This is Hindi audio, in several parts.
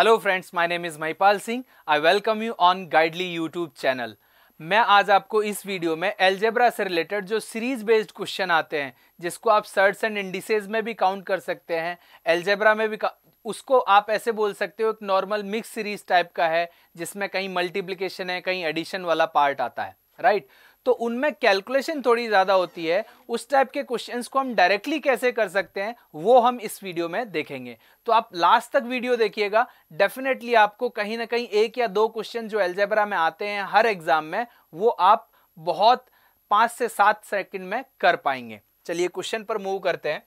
Hello friends my name is Mahipal Singh I welcome you on Guidely YouTube channel मैं आज आपको इस वीडियो में एल्जेब्रा से रिलेटेड जो सीरीज बेस्ड क्वेश्चन आते हैं जिसको आप सर्ट्स एंड इंडिसेज में भी काउंट कर सकते हैं एल्जेब्रा में भी उसको आप ऐसे बोल सकते हो एक नॉर्मल मिक्स सीरीज टाइप का है जिसमें कहीं मल्टीप्लीकेशन है कहीं एडिशन वाला पार्ट आता है राइट right? तो उनमें कैलकुलेशन थोड़ी ज़्यादा होती है उस टाइप के क्वेश्चंस को हम डायरेक्टली कैसे कर सकते हैं वो हम इस वीडियो में देखेंगे तो आप लास्ट तक वीडियो देखिएगा डेफिनेटली आपको कहीं ना कहीं एक या दो क्वेश्चन जो एल्जेबरा में आते हैं हर एग्ज़ाम में वो आप बहुत पांच से सात सेकेंड में कर पाएंगे चलिए क्वेश्चन पर मूव करते हैं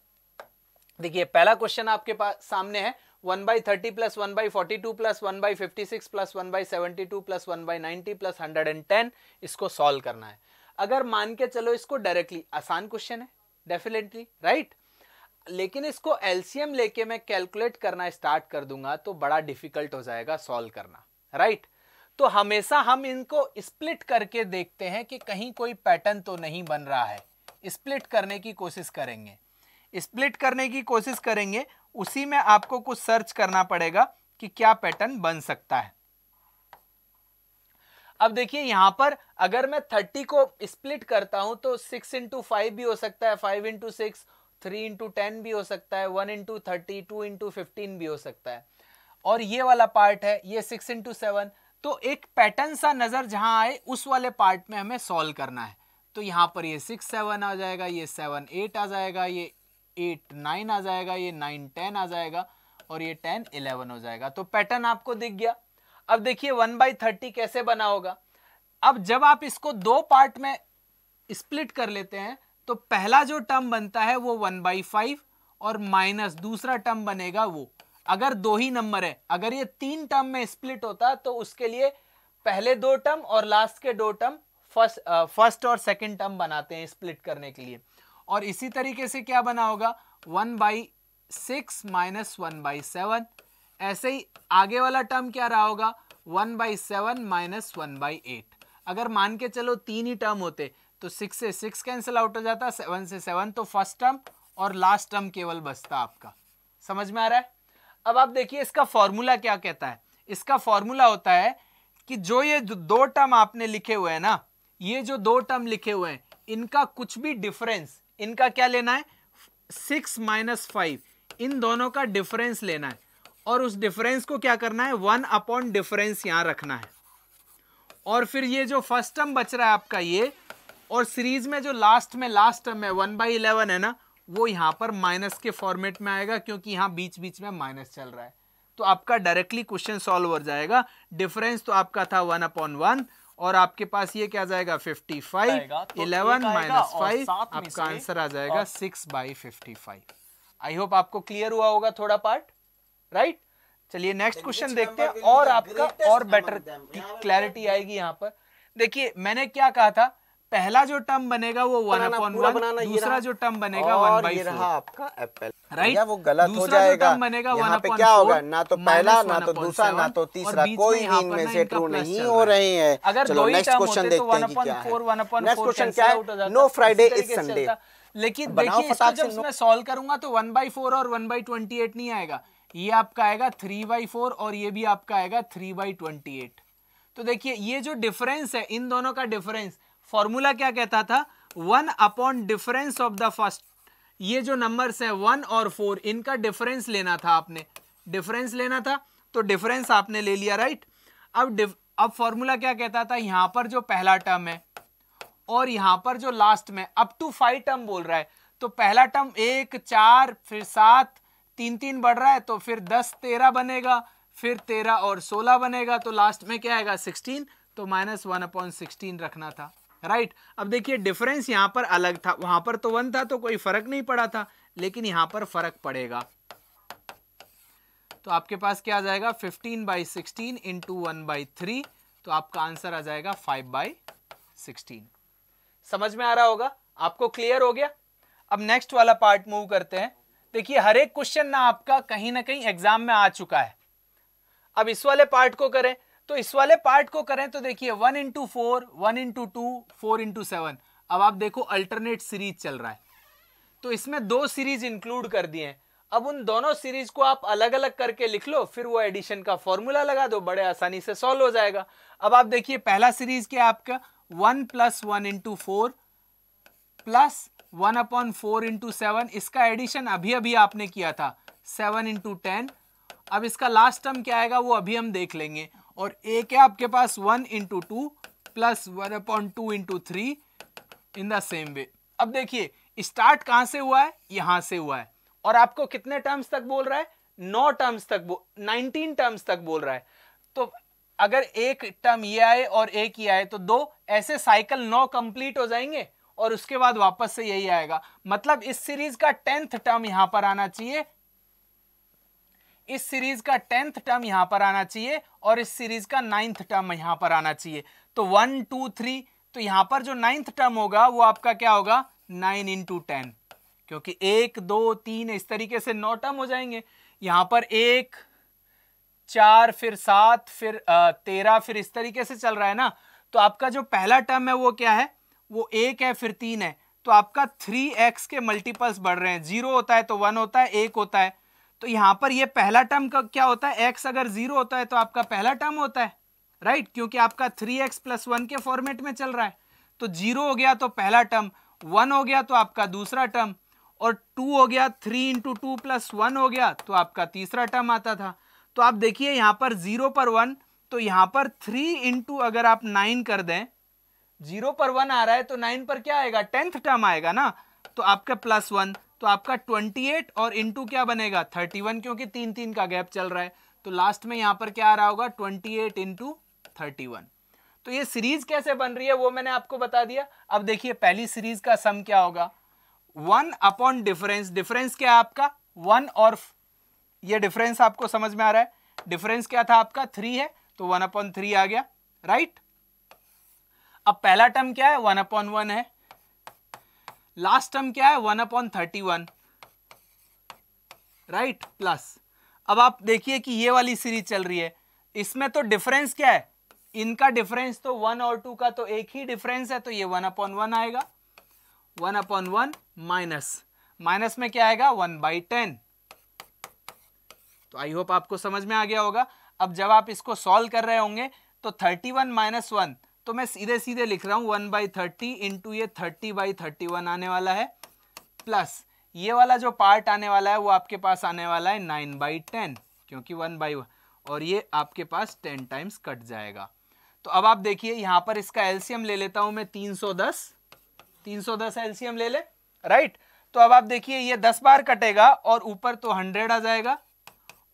देखिए पहला क्वेश्चन आपके पास सामने है one by thirty plus one by forty two plus one by fifty six plus one by seventy two plus one by ninety plus hundred and ten इसको सॉल्व करना है अगर मान के चलो इसको डायरेक्टली आसान क्वेश्चन है डेफिनेटली राइट लेकिन इसको एलसीएम लेके मैं कैलकुलेट करना स्टार्ट कर दूंगा तो बड़ा डिफिकल्ट हो जाएगा सॉल्व करना राइट right? तो हमेशा हम इनको स्प्लिट करके देखते हैं कि कहीं कोई पैटर्न तो नहीं बन रहा है स्प्लिट करने की कोशिश करेंगे स्प्लिट करने की कोशिश करेंगे उसी में आपको कुछ सर्च करना पड़ेगा कि क्या पैटर्न बन सकता है अब देखिए यहां पर अगर मैं थर्टी को स्प्लिट करता हूं तो सिक्स इंटू फाइव भी हो सकता है five into six three into ten भी हो सकता है one into thirty two into fifteen भी हो सकता है और ये वाला पार्ट है ये सिक्स इंटू सेवन तो एक पैटर्न सा नज़र जहां आए उस वाले पार्ट में हमें सॉल्व करना है तो यहां पर ये सिक्स सेवन आ जाएगा ये सेवन एट आ जाएगा ये एट नाइन आ जाएगा ये नाइन टेन आ जाएगा और ये टेन इलेवन हो जाएगा तो पैटर्न आपको दिख गया अब देखिए वन बाई थर्टी कैसे बना होगा अब जब आप इसको दो पार्ट में स्प्लिट कर लेते हैं तो पहला जो टर्म बनता है वो वन बाई फाइव और माइनस दूसरा टर्म बनेगा वो अगर दो ही नंबर है अगर ये तीन टर्म में स्प्लिट होता तो उसके लिए पहले दो टर्म और लास्ट के दो टर्म फर्स्ट फर्स्ट और सेकंड टर्म बनाते हैं स्प्लिट करने के लिए और इसी तरीके से क्या बना होगा one by six minus one by seven ऐसे ही आगे वाला टर्म क्या रहा होगा one by seven minus one by eight अगर मान के चलो तीन ही टर्म होते तो सिक्स से सिक्स कैंसिल आउट हो जाता सेवन से सेवन तो फर्स्ट टर्म और लास्ट टर्म केवल बचता आपका समझ में आ रहा है अब आप देखिए इसका फॉर्मूला क्या कहता है इसका फॉर्मूला होता है कि जो ये दो टर्म आपने लिखे हुए हैं ना ये जो दो टर्म लिखे हुए हैं इनका कुछ भी डिफरेंस इनका क्या लेना है सिक्स माइनस फाइव इन दोनों का डिफरेंस लेना है और उस डिफरेंस को क्या करना है वन अपॉन डिफरेंस यहां रखना है और फिर ये जो फर्स्ट टर्म बच रहा है आपका ये और सीरीज में जो लास्ट में लास्ट टर्म है वन बाई इलेवन है ना वो यहां पर माइनस के फॉर्मेट में आएगा क्योंकि यहां बीच बीच में माइनस चल रहा है तो आपका डायरेक्टली क्वेश्चन सॉल्व हो जाएगा डिफरेंस तो आपका था वन अपॉन वन और आपके पास ये क्या जाएगा 55 फाइव इलेवन माइनस फाइव आपका आंसर आ जाएगा six by fifty five I hope आपको क्लियर हुआ होगा थोड़ा पार्ट राइट चलिए नेक्स्ट क्वेश्चन देखते हैं और आपका और बेटर क्लैरिटी आएगी यहाँ पर देखिए मैंने क्या कहा था पहला जो टर्म बनेगा वो वन अपॉन वन दूसरा जो टर्म बनेगा वन बाई रहा आपका एप्पल राइट वो गलत हो जाएगा टर्म बनेगा वन अपॉन क्या होगा ना तो पहला ना तो दूसरा ना तो तीसरा कोई इनमें से ट्रू नहीं हो रहे हैं अगर दो ही टर्म होते तो one upon four one upon next question क्या है नो फ्राइडे इज संडे लेकिन देखिए इसको जब मैं सॉल्व करूंगा तो वन बाई फोर और वन बाई ट्वेंटी एट नहीं आएगा ये आपका आएगा थ्री बाई फोर और ये भी आपका आएगा थ्री बाई ट्वेंटी एट तो देखिए ये जो डिफरेंस है इन दोनों का डिफरेंस फॉर्मूला क्या कहता था one upon difference of the first ये जो नंबर्स है वन और फोर इनका डिफरेंस लेना था आपने डिफरेंस लेना था तो डिफरेंस आपने ले लिया राइट अब अब फॉर्मूला क्या कहता था यहां पर जो पहला टर्म है और यहां पर जो लास्ट में अप टू फाइव टर्म बोल रहा है तो पहला टर्म एक चार फिर सात तीन तीन बढ़ रहा है तो फिर दस तेरह बनेगा फिर तेरह और सोलह बनेगा तो लास्ट में क्या आएगा सिक्सटीन तो माइनस वन अपॉइंट सिक्सटीन रखना था राइट right? अब देखिए डिफरेंस यहां पर अलग था वहां पर तो वन था तो कोई फर्क नहीं पड़ा था लेकिन यहां पर फर्क पड़ेगा तो आपके पास क्या आ जाएगा 15 by sixteen into one by three तो आपका आंसर आ जाएगा फाइव बाई सिक्सटीन समझ में आ रहा होगा आपको क्लियर हो गया अब नेक्स्ट वाला पार्ट मूव करते हैं देखिए हर एक क्वेश्चन ना आपका कहीं ना कहीं एग्जाम में आ चुका है अब इस वाले पार्ट को करें तो इस वाले पार्ट को करें तो देखिए one into four one into two four into seven अब आप देखो अल्टरनेट सीरीज चल रहा है तो इसमें दो सीरीज इंक्लूड कर दिए हैं अब उन दोनों सीरीज को आप अलग अलग करके लिख लो फिर वो एडिशन का फॉर्मूला लगा दो बड़े आसानी से सॉल्व हो जाएगा अब आप देखिए पहला सीरीज क्या आपका one plus one into four plus one upon four into seven इसका एडिशन अभी अभी आपने किया था सेवन इंटू टेन अब इसका लास्ट टर्म क्या आएगा वो अभी हम देख लेंगे और एक है आपके पास one into two plus one upon two into three in the same way अब देखिए स्टार्ट कहां से हुआ है यहां से हुआ है और आपको कितने टर्म्स तक बोल रहा है नौ टर्म्स तक नाइनटीन टर्म्स तक बोल रहा है तो अगर एक टर्म ये आए और एक ये आए तो दो ऐसे साइकिल नौ कंप्लीट हो जाएंगे और उसके बाद वापस से यही आएगा मतलब इस सीरीज का टेंथ टर्म यहां पर आना चाहिए इस सीरीज का टेंथ टर्म यहां पर आना चाहिए और इस सीरीज का नाइन्थ टर्म यहां पर आना चाहिए तो वन टू थ्री तो यहां पर जो नाइन्थ टर्म होगा वो आपका क्या होगा नाइन इंटू टेन क्योंकि एक दो तीन इस तरीके से नौ टर्म हो जाएंगे यहां पर एक चार फिर सात फिर तेरह फिर इस तरीके से चल रहा है ना तो आपका जो पहला टर्म है वो क्या है वो एक है फिर तीन है तो आपका थ्री एक्स के मल्टीपल्स बढ़ रहे हैं जीरो होता है तो वन होता है एक होता है तो यहां पर ये पहला टर्म का क्या होता है एक्स अगर जीरो होता है तो आपका पहला टर्म होता है राइट क्योंकि आपका थ्री एक्स प्लस वन के फॉर्मेट में चल रहा है तो जीरो हो गया तो पहला टर्म वन हो गया तो आपका दूसरा टर्म और टू हो गया three into two plus one हो गया तो आपका तीसरा टर्म आता था तो आप देखिए यहां पर जीरो पर वन तो यहां पर थ्री इंटू अगर आप नाइन कर दें जीरो पर वन आ रहा है तो नाइन पर क्या आएगा टेंथ टर्म आएगा ना तो आपका प्लस वन तो आपका 28 और इंटू क्या बनेगा 31 क्योंकि तीन तीन का गैप चल रहा है तो लास्ट में यहां पर क्या आ रहा होगा 28 एट इंटू तो ये सीरीज कैसे बन रही है वो मैंने आपको बता दिया अब देखिए पहली सीरीज का सम क्या होगा वन अपॉन डिफरेंस डिफरेंस क्या आपका वन और ये डिफरेंस आपको समझ में आ रहा है डिफरेंस क्या था आपका थ्री है तो वन अपॉन थ्री आ गया राइट right? अब पहला टर्म क्या है वन अपॉन वन है लास्ट टर्म क्या है one upon thirty one right plus अब आप देखिए कि ये वाली सीरीज चल रही है इसमें तो डिफरेंस क्या है इनका डिफरेंस तो वन और टू का तो एक ही डिफरेंस है तो ये वन अपॉन वन आएगा one upon one minus minus में क्या आएगा वन बाई टेन तो आई होप आपको समझ में आ गया होगा अब जब आप इसको सॉल्व कर रहे होंगे तो थर्टी वन माइनस वन तो मैं सीधे सीधे लिख रहा हूँ वन बाई थर्टी इंटू ये थर्टी बाई थर्टी वन आने वाला है प्लस ये वाला जो पार्ट आने वाला है वो आपके पास आने वाला है नाइन बाई टेन क्योंकि वन बाई और ये आपके पास टेन टाइम्स कट जाएगा तो अब आप देखिए यहाँ पर इसका एल्सियम ले लेता हूँ मैं तीन सौ दस तीन सौ दस एल्सियम ले ले राइट तो अब आप देखिए ये दस बार कटेगा और ऊपर तो हंड्रेड आ जाएगा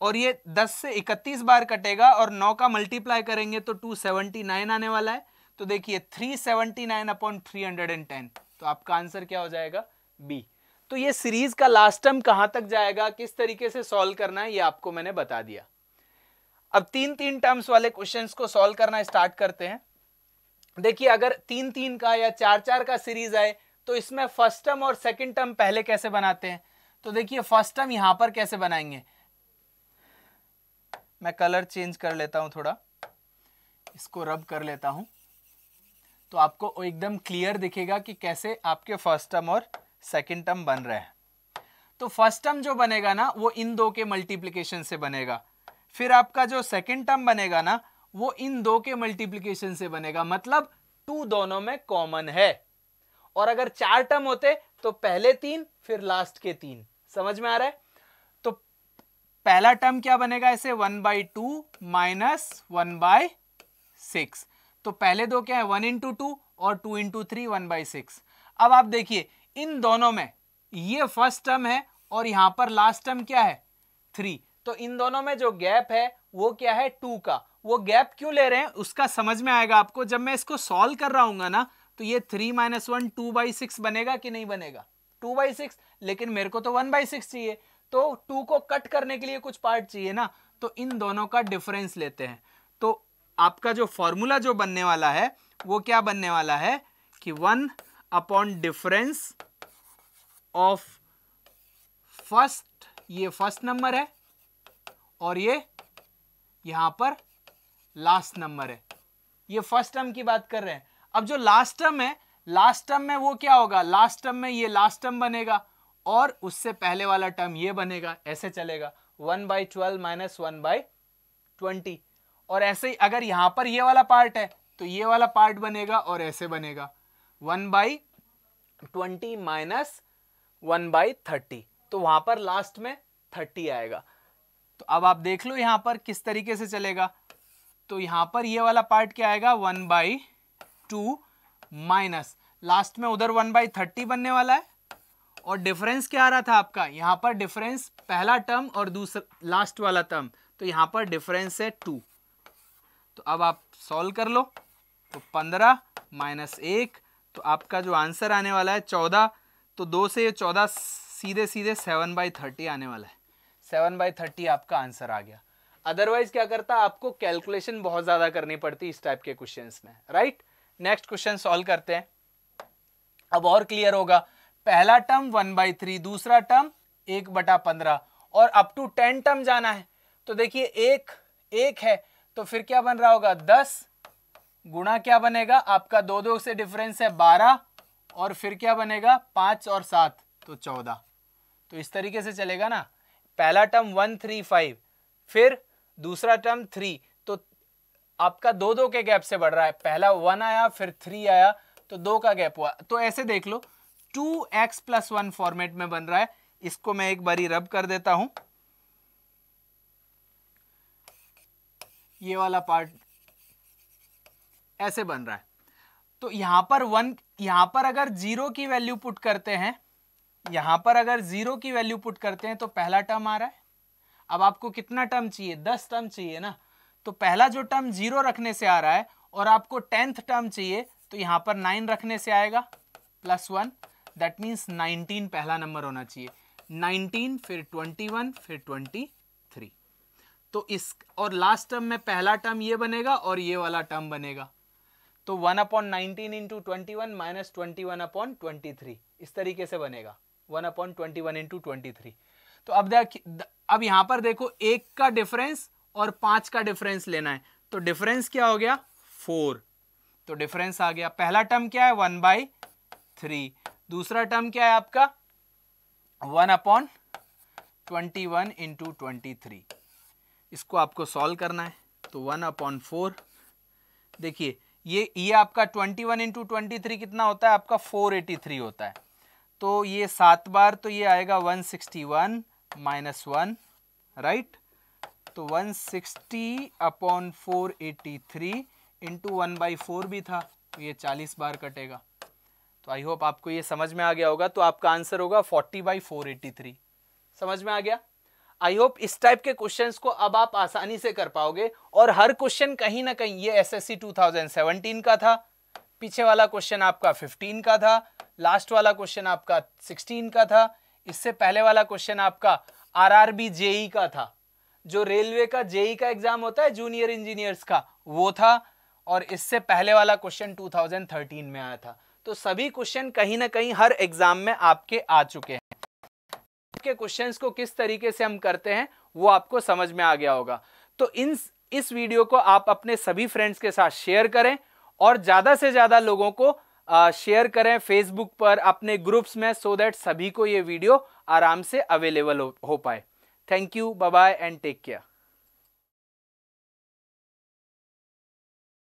और ये दस से इकतीस बार कटेगा और नौ का मल्टीप्लाई करेंगे तो टू सेवेंटी नाइन आने वाला है तो देखिए 379 अपॉन 310 तो आपका आंसर क्या हो जाएगा बी तो ये सीरीज का लास्ट टर्म कहां तक जाएगा किस तरीके से सॉल्व करना है ये आपको मैंने बता दिया अब तीन तीन टर्म्स वाले क्वेश्चंस को सॉल्व करना स्टार्ट करते हैं देखिए अगर तीन तीन का या चार चार का सीरीज आए तो इसमें फर्स्ट टर्म और सेकेंड टर्म पहले कैसे बनाते हैं तो देखिए फर्स्ट टर्म यहां पर कैसे बनाएंगे मैं कलर चेंज कर लेता हूं थोड़ा इसको रब कर लेता हूं तो आपको एकदम क्लियर दिखेगा कि कैसे आपके फर्स्ट टर्म और सेकेंड टर्म बन रहे हैं तो फर्स्ट टर्म जो बनेगा ना वो इन दो के मल्टीप्लीकेशन से बनेगा फिर आपका जो सेकेंड टर्म बनेगा ना वो इन दो के मल्टीप्लीकेशन से बनेगा मतलब टू दोनों में कॉमन है और अगर चार टर्म होते तो पहले तीन फिर लास्ट के तीन समझ में आ रहा है तो पहला टर्म क्या बनेगा ऐसे one by two minus one by six तो पहले दो क्या है वन इंटू टू और two into three one by six अब आप देखिए इन दोनों में ये फर्स्ट टर्म है और यहां पर लास्ट टर्म क्या है थ्री तो इन दोनों में जो गैप है वो क्या है टू का वो गैप क्यों ले रहे हैं उसका समझ में आएगा आपको जब मैं इसको सॉल्व कर रहा हूंगा ना तो ये three minus one two by six बनेगा कि नहीं बनेगा टू बाई सिक्स लेकिन मेरे को तो वन बाई सिक्स चाहिए तो टू को कट करने के लिए कुछ पार्ट चाहिए ना तो इन दोनों का डिफरेंस लेते हैं तो आपका जो फॉर्मूला जो बनने वाला है वो क्या बनने वाला है कि one upon difference of first ये फर्स्ट नंबर है और ये यहां पर लास्ट नंबर है ये फर्स्ट टर्म की बात कर रहे हैं अब जो लास्ट टर्म है लास्ट टर्म में वो क्या होगा लास्ट टर्म में ये लास्ट टर्म बनेगा और उससे पहले वाला टर्म ये बनेगा ऐसे चलेगा one by twelve minus one by twenty और ऐसे ही अगर यहां पर ये वाला पार्ट है तो ये वाला पार्ट बनेगा और ऐसे बनेगा one by twenty minus one by thirty तो वहां पर लास्ट में थर्टी आएगा तो अब आप देख लो यहां पर किस तरीके से चलेगा तो यहां पर ये वाला पार्ट क्या आएगा one by two minus last में उधर वन बाई थर्टी बनने वाला है और डिफरेंस क्या आ रहा था आपका यहां पर डिफरेंस पहला टर्म और दूसरा लास्ट वाला टर्म तो यहां पर डिफरेंस है टू तो अब आप सॉल्व कर लो तो पंद्रह माइनस एक तो आपका जो आंसर आने वाला है चौदह तो दो से ये चौदह सीधे सीधे सेवन बाई थर्टी आने वाला है सेवन बाई थर्टी आपका आंसर आ गया अदरवाइज क्या करता आपको कैलकुलेशन बहुत ज़्यादा करनी पड़ती इस टाइप के क्वेश्चन में राइट नेक्स्ट क्वेश्चन सॉल्व करते हैं अब और क्लियर होगा पहला टर्म वन बाई थ्री दूसरा टर्म एक बटा पंद्रह और अप टू टेन टर्म जाना है तो देखिए एक एक है तो फिर क्या बन रहा होगा दस गुणा क्या बनेगा आपका दो दो से डिफरेंस है बारह और फिर क्या बनेगा पांच और सात तो चौदह तो इस तरीके से चलेगा ना पहला टर्म वन थ्री फाइव फिर दूसरा टर्म थ्री तो आपका दो दो के गैप से बढ़ रहा है पहला वन आया फिर थ्री आया तो दो का गैप हुआ तो ऐसे देख लो two x plus one format में बन रहा है इसको मैं एक बारी रब कर देता हूं ये वाला पार्ट ऐसे बन रहा है तो यहां पर वन यहां पर अगर जीरो की वैल्यू पुट करते हैं यहां पर अगर जीरो की वैल्यू पुट करते हैं तो पहला टर्म आ रहा है अब आपको कितना टर्म चाहिए दस टर्म चाहिए ना तो पहला जो टर्म जीरो रखने से आ रहा है और आपको टेंथ टर्म चाहिए तो यहां पर नाइन रखने से आएगा plus one that means nineteen पहला नंबर होना चाहिए नाइनटीन फिर ट्वेंटी वन फिर ट्वेंटी तो इस और लास्ट टर्म में पहला टर्म ये बनेगा और ये वाला टर्म बनेगा तो one upon nineteen into twenty one minus twenty one upon twenty three इस तरीके से बनेगा one upon twenty one into twenty three तो अब देख अब यहां पर देखो एक का डिफरेंस और पांच का डिफरेंस लेना है तो डिफरेंस क्या हो गया फोर तो डिफरेंस आ गया पहला टर्म क्या है वन बाई थ्री दूसरा टर्म क्या है आपका one upon twenty one into twenty three इसको आपको सॉल्व करना है तो वन अपॉन फोर देखिए ये ये आपका twenty one into twenty three कितना होता है आपका फोर एटी थ्री होता है तो ये सात बार तो ये आएगा one sixty one minus one right तो one sixty upon four eighty three into one by four भी था तो ये चालीस बार कटेगा तो आई होप आपको ये समझ में आ गया होगा तो आपका आंसर होगा forty by four eighty three समझ में आ गया आई होप इस टाइप के क्वेश्चंस को अब आप आसानी से कर पाओगे और हर क्वेश्चन कहीं ना कहीं ये एसएससी 2017 का था पीछे वाला क्वेश्चन आपका 15 का था लास्ट वाला क्वेश्चन आपका 16 का था इससे पहले वाला क्वेश्चन आपका आरआरबी जेई e का था जो रेलवे का जेई e का एग्जाम होता है जूनियर इंजीनियर्स का वो था और इससे पहले वाला क्वेश्चन टू में आया था तो सभी क्वेश्चन कहीं ना कहीं हर एग्जाम में आपके आ चुके हैं के क्वेश्चंस को किस तरीके से हम करते हैं वो आपको समझ में आ गया होगा तो इन इस वीडियो को आप अपने सभी फ्रेंड्स के साथ शेयर करें और ज़्यादा से ज़्यादा लोगों को शेयर करें फेसबुक पर अपने ग्रुप्स में सो so दैट सभी को ये वीडियो आराम से अवेलेबल हो, हो पाए thank you bye and take care